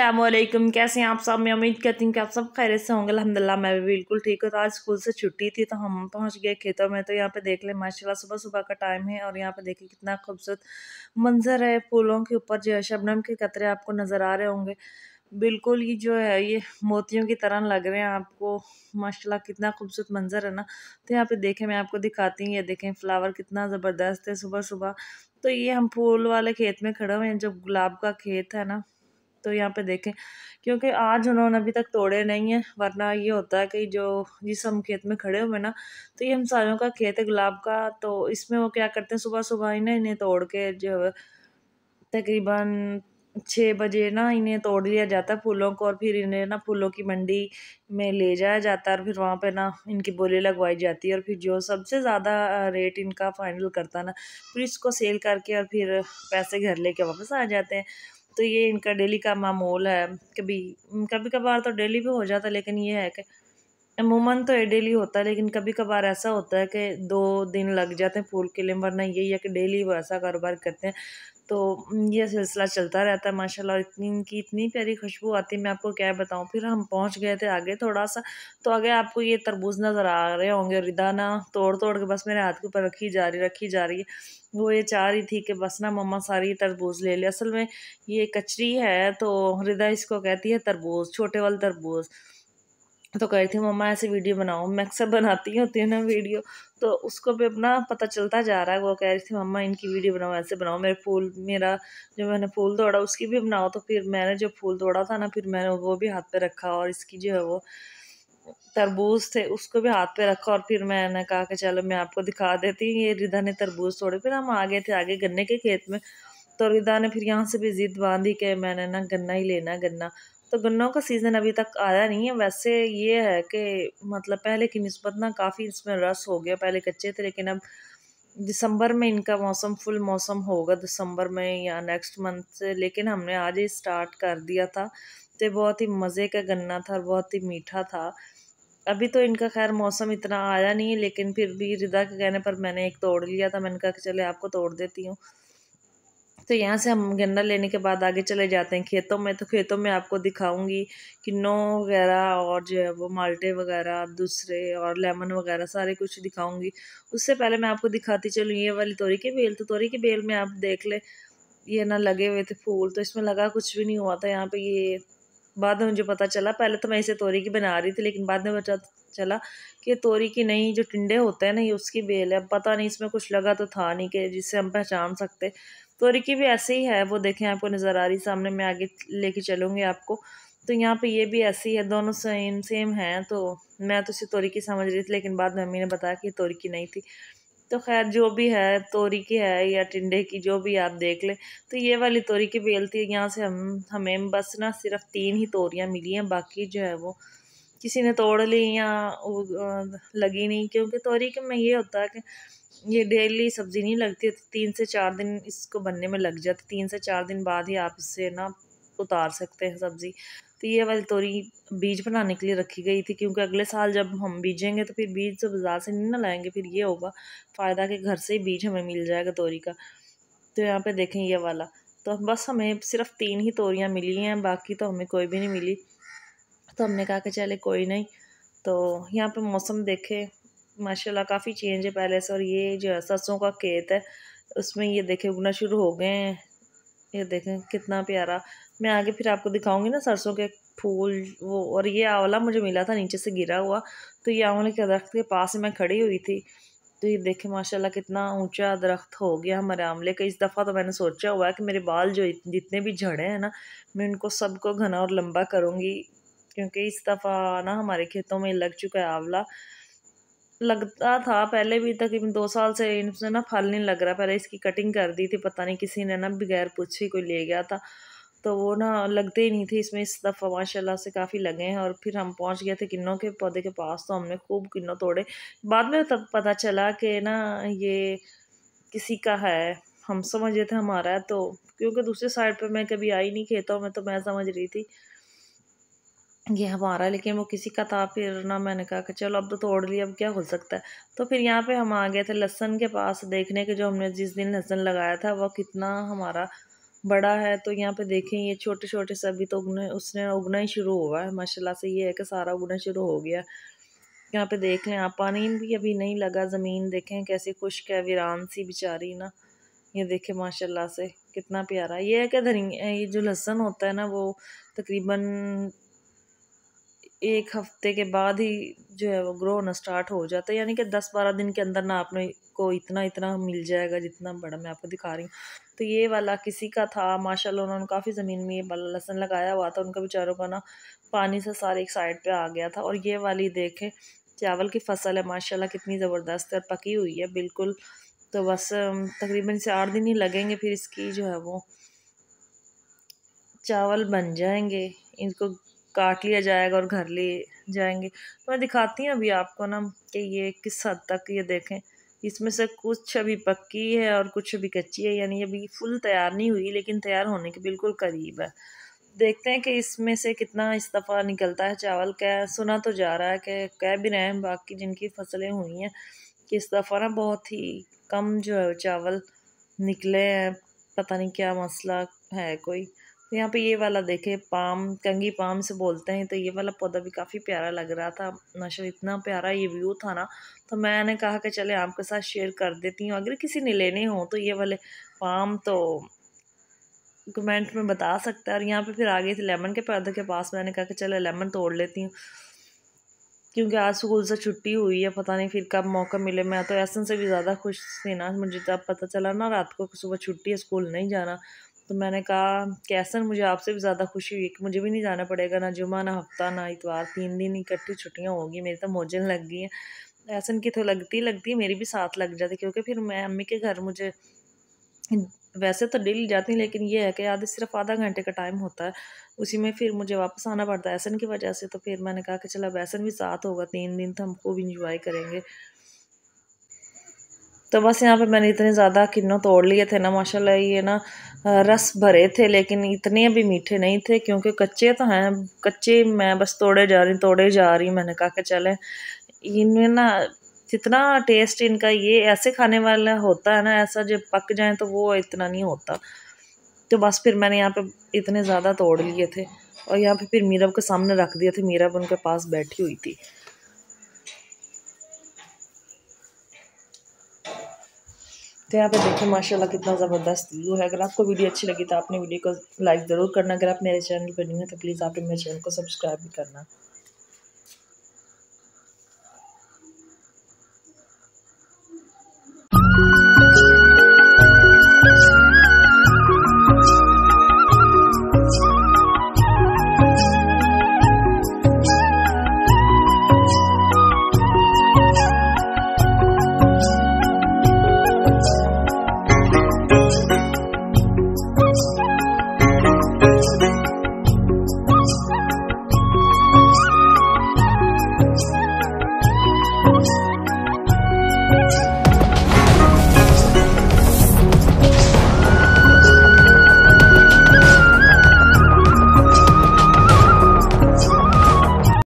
असलम कैसे हैं आप सब मैं उम्मीद करती हूँ कि आप सब खैर से होंगे अलहमदिल्ला मैं भी बिल्कुल ठीक हूँ तो आज स्कूल से छुट्टी थी तो हम पहुँच गए खेतों में तो यहाँ पे देख ले माशाल्लाह सुबह सुबह का टाइम है और यहाँ पे देख कितना खूबसूरत मंजर है फूलों के ऊपर जो है शबनम के कतरे आपको नज़र आ रहे होंगे बिल्कुल ही जो है ये मोतियों की तरह लग रहे हैं आपको माशाल्लाह कितना खूबसूरत मंजर है ना तो यहाँ पे देखें मैं आपको दिखाती हूँ ये देखें फ्लावर कितना ज़बरदस्त है सुबह सुबह तो ये हम फूल वाले खेत में खड़े हुए हैं जब गुलाब का खेत है ना तो यहाँ पे देखें क्योंकि आज उन्होंने अभी तक तोड़े नहीं हैं वरना ये होता है कि जो जिस हम खेत में खड़े हुए ना तो ये हम हमसायों का खेत है गुलाब का तो इसमें वो क्या करते हैं सुबह सुबह ही ना इन्हें तोड़ के जो तकरीबन छः बजे ना इन्हें तोड़ लिया जाता है फूलों को और फिर इन्हें ना फूलों की मंडी में ले जाया जाता है और फिर वहाँ पे ना इनकी बोली लगवाई जाती है और फिर जो सबसे ज़्यादा रेट इनका फाइनल करता ना फिर इसको सेल करके और फिर पैसे घर लेके वापस आ जाते हैं तो ये इनका डेली का मामूल है कभी कभी कभार तो डेली भी हो जाता है लेकिन ये है कि अमूमन तो ये डेली होता है लेकिन कभी कभार ऐसा होता है कि दो दिन लग जाते हैं फूल के लिए वरना यही है कि डेली वो ऐसा कारोबार करते हैं तो यह सिलसिला चलता रहता है माशाल्लाह इतनी इनकी इतनी प्यारी खुशबू आती है मैं आपको क्या बताऊँ फिर हम पहुँच गए थे आगे थोड़ा सा तो आगे आपको ये तरबूज नज़र आ रहे होंगे रिदा ना तोड़ तोड़ के बस मेरे हाथ के ऊपर रखी जा रही रखी जा रही है वो ये चाह रही थी कि बस ना मम्मा सारी तरबूज ले ले असल में ये कचरी है तो हृदय इसको कहती है तरबूज छोटे वाले तरबूज तो कह रही थी मम्मा ऐसे वीडियो बनाओ मैं अक्सर बनाती होती हूँ ना वीडियो तो उसको भी अपना पता चलता जा रहा है वो कह रही थी मम्मा इनकी वीडियो बनाओ ऐसे बनाओ मेरे फूल मेरा जो मैंने फूल तोड़ा उसकी भी बनाओ तो फिर मैंने जो फूल तोड़ा था ना फिर मैंने वो भी हाथ पे रखा और इसकी जो है वो तरबूज थे उसको भी हाथ पे रखा और फिर मैंने कहा कि चलो मैं आपको दिखा देती हूँ ये रिधा ने तरबूज तोड़े फिर हम आ गए थे आगे गन्ने के खेत में तो रिदा ने फिर यहाँ से भी जिद बांधी कि मैंने ना गन्ना ही लेना गन्ना तो गन्नों का सीज़न अभी तक आया नहीं है वैसे ये है कि मतलब पहले की नस्बत ना काफ़ी इसमें रस हो गया पहले कच्चे थे लेकिन अब दिसंबर में इनका मौसम फुल मौसम होगा दिसंबर में या नेक्स्ट मंथ से लेकिन हमने आज ही स्टार्ट कर दिया था तो बहुत ही मज़े का गन्ना था और बहुत ही मीठा था अभी तो इनका खैर मौसम इतना आया नहीं है लेकिन फिर भी रिदा के कहने पर मैंने एक तोड़ लिया था मैंने कहा कि चले आपको तोड़ देती हूँ तो यहाँ से हम गन्ना लेने के बाद आगे चले जाते हैं खेतों में तो खेतों में आपको दिखाऊंगी कि नो वगैरह और जो है वो माल्टे वगैरह दूसरे और लेमन वगैरह सारे कुछ दिखाऊंगी उससे पहले मैं आपको दिखाती चलूँ ये वाली तोरी की बेल तो तोरी की बेल में आप देख ले ये ना लगे हुए थे फूल तो इसमें लगा कुछ भी नहीं हुआ था यहाँ पर ये बाद में मुझे पता चला पहले तो मैं इसे तोरी की बना रही थी लेकिन बाद में पता चला कि तोरी की नहीं जो टिंडे होते हैं ना ये उसकी बेल है पता नहीं इसमें कुछ लगा तो था नहीं कि जिससे हम पहचान सकते तोरी की भी ऐसे ही है वो देखें आपको नज़र आ रही सामने मैं आगे लेके चलूँगी आपको तो यहाँ पे ये भी ऐसी है दोनों सेम सेम हैं तो मैं तो इसे तोरी की समझ रही थी लेकिन बाद में मम्मी ने बताया कि तोरी की नहीं थी तो खैर जो भी है तोरी की है या टिंडे की जो भी आप देख लें तो ये वाली तोरी की बेलती है यहाँ से हम हमें बस ना सिर्फ तीन ही तोरियाँ मिली हैं बाकी जो है वो किसी ने तोड़ ली या लगी नहीं क्योंकि तोरी में ये होता है कि ये डेली सब्ज़ी नहीं लगती तो तीन से चार दिन इसको बनने में लग जाती तीन से चार दिन बाद ही आप इससे ना उतार सकते हैं सब्ज़ी तो ये वाली तोरी बीज बनाने के लिए रखी गई थी क्योंकि अगले साल जब हम बीजेंगे तो फिर बीज तो बाज़ार से नहीं ना लाएंगे फिर ये होगा फ़ायदा कि घर से ही बीज हमें मिल जाएगा तोरी का तो यहाँ पे देखें ये वाला तो बस हमें सिर्फ तीन ही तोरियाँ मिली हैं बाकी तो हमें कोई भी नहीं मिली तो हमने कहा कि चले कोई नहीं तो यहाँ पे मौसम देखे माशाल्लाह काफ़ी चेंज है पहले से और ये जो है सरसों का खेत है उसमें ये देखे उगना शुरू हो गए हैं ये देखें कितना प्यारा मैं आगे फिर आपको दिखाऊंगी ना सरसों के फूल वो और ये आंवला मुझे मिला था नीचे से गिरा हुआ तो ये आंवले के दरख्त के पास मैं खड़ी हुई थी तो ये देखें माशाल्लाह कितना ऊंचा दरख्त हो गया हमारे आंवले का इस दफ़ा तो मैंने सोचा हुआ है कि मेरे बाल जो जितने भी झड़े हैं ना मैं उनको सबको घना और लंबा करूँगी क्योंकि इस दफ़ा ना हमारे खेतों में लग चुका है आंवला लगता था पहले भी तकरीबन दो साल से इनसे ना फल नहीं लग रहा पहले इसकी कटिंग कर दी थी पता नहीं किसी ने ना बगैर पूछे कोई ले गया था तो वो ना लगते ही नहीं थे इसमें इस दफ़ा माशाल्लाह से काफ़ी लगे हैं और फिर हम पहुंच गए थे किन्नों के पौधे के पास तो हमने खूब किन्नों तोड़े बाद में तब पता चला कि ना ये किसी का है हम समझ रहे थे हमारा है तो क्योंकि दूसरे साइड पर मैं कभी आई नहीं खेतों में तो मैं समझ रही थी ये हमारा लेकिन वो किसी का था फिर ना मैंने कहा कि चलो अब तो तोड़ लिया अब क्या हो सकता है तो फिर यहाँ पे हम आ गए थे लहसन के पास देखने के जो हमने जिस दिन लहसन लगाया था वो कितना हमारा बड़ा है तो यहाँ पे देखें ये छोटे छोटे सभी तो उगने उसने उगना ही शुरू हुआ है माशाल्लाह से ये है कि सारा उगना शुरू हो गया यहाँ पे देख लें आप पानी भी अभी नहीं लगा ज़मीन देखें कैसी खुश्क है वीरान सी बेचारी ना ये देखें माशाल्लाह से कितना प्यारा ये है कि धनिया ये जो लहसन होता है ना वो तकरीबन एक हफ्ते के बाद ही जो है वो ग्रो होना स्टार्ट हो जाता है यानी कि दस बारह दिन के अंदर ना आपने को इतना इतना मिल जाएगा जितना बड़ा मैं आपको दिखा रही हूँ तो ये वाला किसी का था माशाल्लाह उन्होंने काफ़ी ज़मीन में ये वाला लहसन लगाया हुआ था उनका बेचारों का ना पानी से सारे एक साइड पे आ गया था और ये वाली देखें चावल की फसल है माशाला कितनी ज़बरदस्त है पकी हुई है बिल्कुल तो बस तकरीबन से आठ दिन ही लगेंगे फिर इसकी जो है वो चावल बन जाएंगे इनको काट लिया जाएगा और घर ले जाएंगे तो मैं दिखाती हूँ अभी आपको ना कि ये किस हद तक ये देखें इसमें से कुछ अभी पक्की है और कुछ अभी कच्ची है यानी अभी फुल तैयार नहीं हुई लेकिन तैयार होने के बिल्कुल करीब है देखते हैं कि इसमें से कितना इस दफ़ा निकलता है चावल क्या सुना तो जा रहा है कि कह भी रहे हैं बाकी जिनकी फसलें हुई हैं कि इस दफ़ा ना बहुत ही कम जो है चावल निकले हैं पता नहीं क्या मसला है कोई तो यहाँ पे ये वाला देखे पाम कंगी पाम से बोलते हैं तो ये वाला पौधा भी काफ़ी प्यारा लग रहा था नशा इतना प्यारा ये व्यू था ना तो मैंने कहा कि चले आपके साथ शेयर कर देती हूँ अगर किसी ने लेने हो तो ये वाले पाम तो कमेंट में बता सकता है और यहाँ पे फिर आ गई थी लेमन के पौधे के पास मैंने कहा कि चले लेमन तोड़ लेती हूँ क्योंकि आज स्कूल से छुट्टी हुई है पता नहीं फिर कब मौका मिले मैं तो ऐसा से भी ज़्यादा खुश थी ना मुझे तब तो पता चला ना रात को सुबह छुट्टी है स्कूल नहीं जाना तो मैंने कहा कि ऐसा मुझे आपसे भी ज़्यादा खुशी हुई कि मुझे भी नहीं जाना पड़ेगा ना जुमा ना हफ्ता ना इतवार तीन दिन इकट्ठी छुट्टियाँ होगी मेरी तो मौजन लग गई हैं ऐसन की तो लगती लगती मेरी भी साथ लग जाती क्योंकि फिर मैं अम्मी के घर मुझे वैसे तो डेली जाती हूँ लेकिन ये है कि आधे सिर्फ आधा घंटे का टाइम होता है उसी में फिर मुझे वापस आना पड़ता है ऐसन की वजह से तो फिर मैंने कहा कि चलो अब भी साथ होगा तीन दिन तो हम खूब इंजॉय करेंगे तो बस यहाँ पे मैंने इतने ज़्यादा किन्नों तोड़ लिए थे ना माशाल्लाह ये ना रस भरे थे लेकिन इतने भी मीठे नहीं थे क्योंकि कच्चे तो हैं कच्चे मैं बस तोड़े जा रही तोड़े जा रही मैंने कहा कि चलें इनमें ना जितना टेस्ट इनका ये ऐसे खाने वाला होता है ना ऐसा जब पक जाए तो वो इतना नहीं होता तो बस फिर मैंने यहाँ पे इतने ज़्यादा तोड़ लिए थे और यहाँ पे फिर मीरब के सामने रख दिए थे मीरब उनके पास बैठी हुई थी तो यहाँ पे देखिए माशाल्लाह कितना ज़बरदस्त व्यू है अगर आपको वीडियो अच्छी लगी तो आपने वीडियो को लाइक ज़रूर करना अगर आप मेरे चैनल पर नहीं है तो प्लीज़ आप मेरे चैनल को सब्सक्राइब भी करना